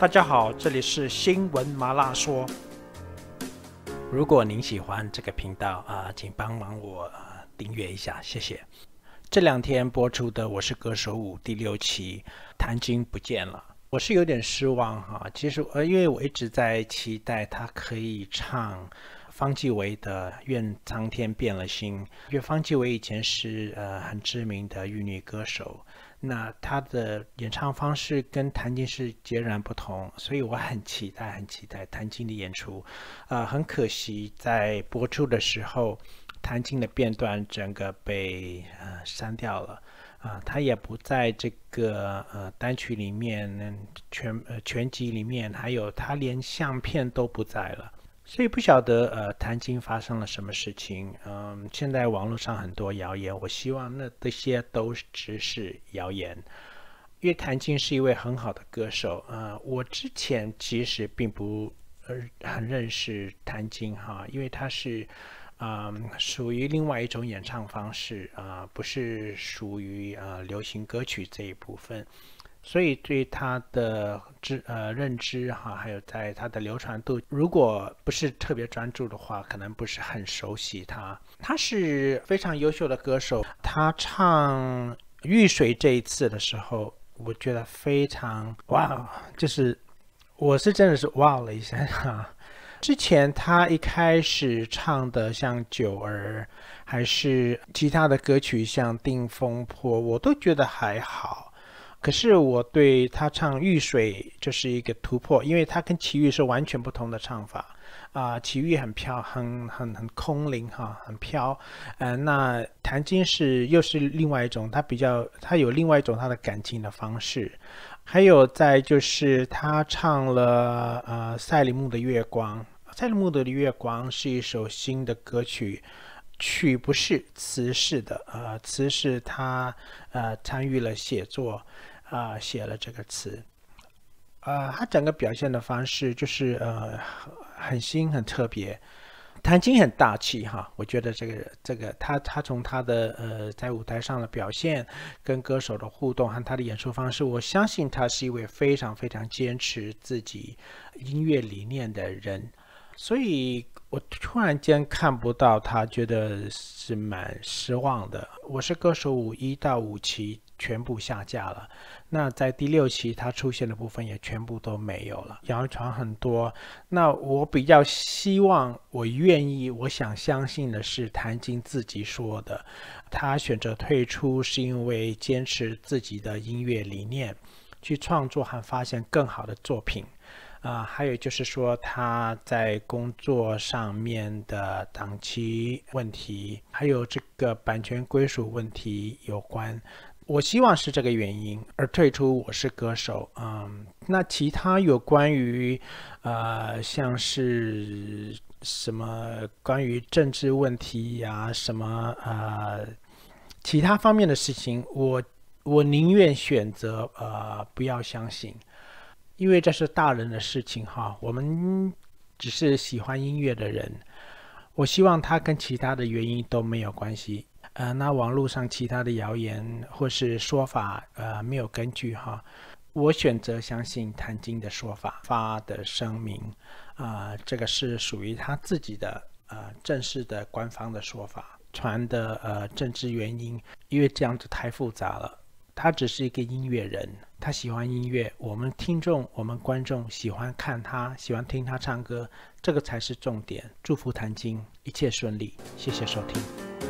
大家好，这里是新闻麻辣说。如果您喜欢这个频道啊，请帮忙我订阅一下，谢谢。这两天播出的《我是歌手》五第六期，谭晶不见了，我是有点失望哈。其实呃，因为我一直在期待她可以唱。方季韦的《愿苍天变了心》，因为方季韦以前是呃很知名的玉女歌手，那他的演唱方式跟谭晶是截然不同，所以我很期待很期待谭晶的演出。呃，很可惜在播出的时候，谭晶的片段整个被呃删掉了，啊，她也不在这个呃单曲里面、全呃全集里面，还有她连相片都不在了。所以不晓得呃谭晶发生了什么事情，嗯，现在网络上很多谣言，我希望那这些都只是谣言，因为谭晶是一位很好的歌手，啊，我之前其实并不呃很认识谭晶哈，因为他是，嗯，属于另外一种演唱方式啊，不是属于呃流行歌曲这一部分。所以对他的知呃认知哈，还有在他的流传度，如果不是特别专注的话，可能不是很熟悉他。他是非常优秀的歌手，他唱《遇水》这一次的时候，我觉得非常哇，就是我是真的是哇了一下哈。之前他一开始唱的像九儿，还是其他的歌曲像《定风波》，我都觉得还好。可是我对他唱《玉水》就是一个突破，因为他跟齐豫是完全不同的唱法啊，齐豫很飘，很很很空灵哈，很飘。嗯，那谭晶是又是另外一种，她比较她有另外一种她的感情的方式。还有再就是她唱了呃《赛里木的月光》，《赛里木的月光》是一首新的歌曲。曲不是词是的，呃，词是他呃参与了写作，啊，写了这个词，呃，他整个表现的方式就是呃很新很特别，弹琴很大气哈，我觉得这个这个他他从他的呃在舞台上的表现，跟歌手的互动和他的演出方式，我相信他是一位非常非常坚持自己音乐理念的人。所以我突然间看不到他，觉得是蛮失望的。我是歌手五一到五期全部下架了，那在第六期他出现的部分也全部都没有了，谣传很多。那我比较希望，我愿意，我想相信的是谭晶自己说的，他选择退出是因为坚持自己的音乐理念，去创作和发现更好的作品。啊，还有就是说他在工作上面的档期问题，还有这个版权归属问题有关。我希望是这个原因而退出《我是歌手》。嗯，那其他有关于呃，像是什么关于政治问题呀，什么呃其他方面的事情，我我宁愿选择呃不要相信。因为这是大人的事情哈，我们只是喜欢音乐的人。我希望他跟其他的原因都没有关系。呃，那网络上其他的谣言或是说法，呃，没有根据哈。我选择相信谭晶的说法发的声明，啊，这个是属于他自己的呃正式的官方的说法传的呃政治原因，因为这样子太复杂了。他只是一个音乐人，他喜欢音乐，我们听众、我们观众喜欢看他，喜欢听他唱歌，这个才是重点。祝福谭晶一切顺利，谢谢收听。